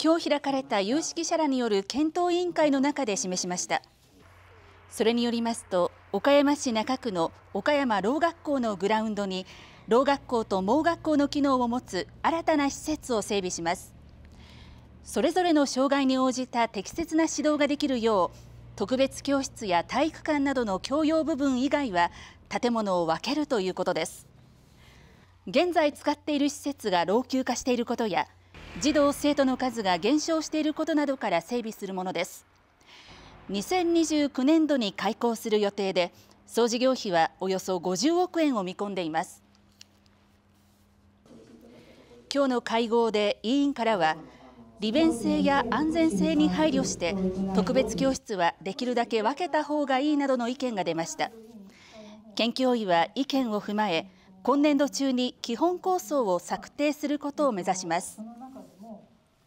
今日開かれた有識者らによる検討委員会の中で示しましたそれによりますと岡山市中区の岡山ろう学校のグラウンドにろう学校と盲学校の機能を持つ新たな施設を整備しますそれぞれの障害に応じた適切な指導ができるよう特別教室や体育館などの共用部分以外は建物を分けるということです現在使っている施設が老朽化していることや児童生徒の数が減少していることなどから整備するものです2029年度に開校する予定で総事業費はおよそ50億円を見込んでいます今日の会合で委員からは利便性や安全性に配慮して特別教室はできるだけ分けた方がいいなどの意見が出ました研究委は意見を踏まえ今年度中に基本構想を策定することを目指します。